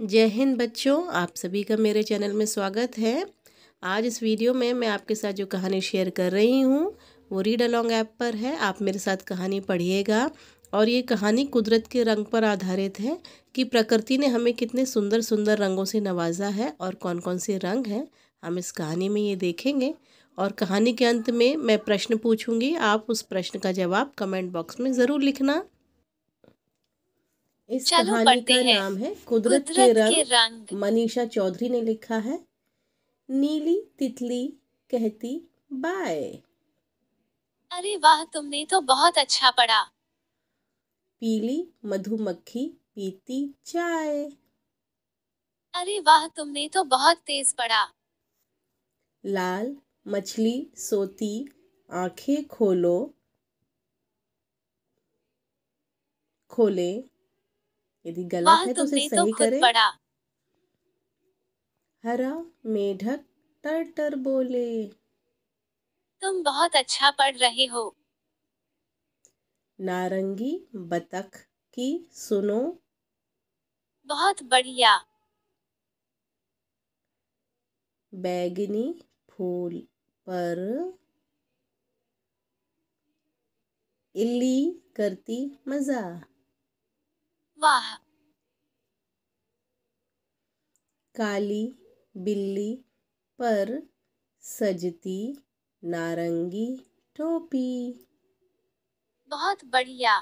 जय हिंद बच्चों आप सभी का मेरे चैनल में स्वागत है आज इस वीडियो में मैं आपके साथ जो कहानी शेयर कर रही हूँ वो रीड अलॉन्ग ऐप पर है आप मेरे साथ कहानी पढ़िएगा और ये कहानी कुदरत के रंग पर आधारित है कि प्रकृति ने हमें कितने सुंदर सुंदर रंगों से नवाजा है और कौन कौन से रंग हैं हम इस कहानी में ये देखेंगे और कहानी के अंत में मैं प्रश्न पूछूंगी आप उस प्रश्न का जवाब कमेंट बॉक्स में ज़रूर लिखना इस कहानी का नाम है कुदरत, के, रंग, रंग मनीषा चौधरी ने लिखा है नीली तितली कहती बाय अरे वाह तुमने तो बहुत अच्छा पढ़ा पीली मधुमक्खी पीती चाय अरे वाह तुमने तो बहुत तेज पढ़ा लाल मछली सोती आंखें खोलो खोले यदि गलत है तो उसे तो सही करे हरा मेढक तर तर बोले तुम बहुत अच्छा पढ़ रहे हो नारंगी बतख की सुनो बहुत बढ़िया बैगनी फूल पर इल्ली करती मजा वाह काली बिल्ली पर सजती नारंगी टोपी बहुत बढ़िया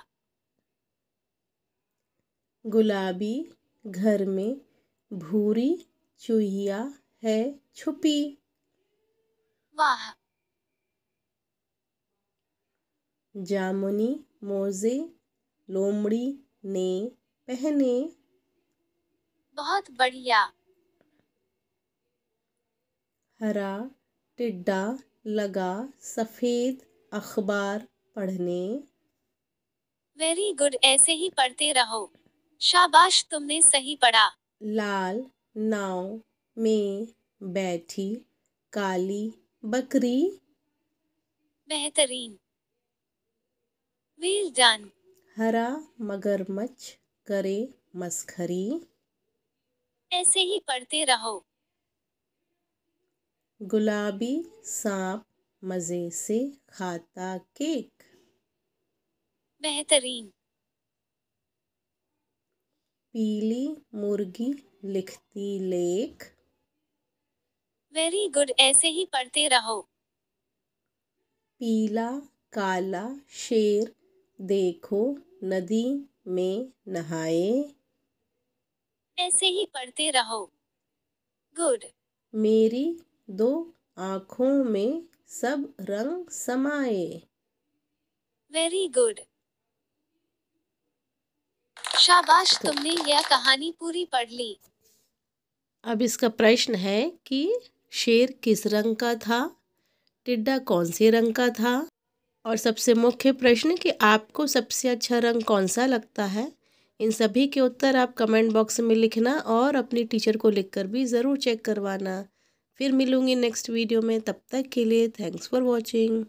गुलाबी घर में भूरी चूहिया है छुपी वाह जामुनी मोजे लोमड़ी ने पहने बहुत बढ़िया हरा टिड्डा लगा सफ़ेद अखबार पढ़ने वेरी गुड ऐसे ही पढ़ते रहो शाबाश तुमने सही पढ़ा लाल नाव में बैठी काली बकरी बेहतरीन वेल डन हरा मगरमच्छ करे मस्खरी ऐसे ही पढ़ते रहो गुलाबी सांप मज़े से खाता केक बेहतरीन पीली मुर्गी लिखती लेख वेरी गुड ऐसे ही पढ़ते रहो पीला काला शेर देखो नदी में नहाए ऐसे ही पढ़ते रहो गुड मेरी दो आँखों में सब रंग समाए वेरी गुड शाबाश तो, तुमने यह कहानी पूरी पढ़ ली अब इसका प्रश्न है कि शेर किस रंग का था टिड्डा कौन से रंग का था और सबसे मुख्य प्रश्न कि आपको सबसे अच्छा रंग कौन सा लगता है इन सभी के उत्तर आप कमेंट बॉक्स में लिखना और अपनी टीचर को लिखकर भी ज़रूर चेक करवाना फिर मिलूँगी नेक्स्ट वीडियो में तब तक के लिए थैंक्स फॉर वॉचिंग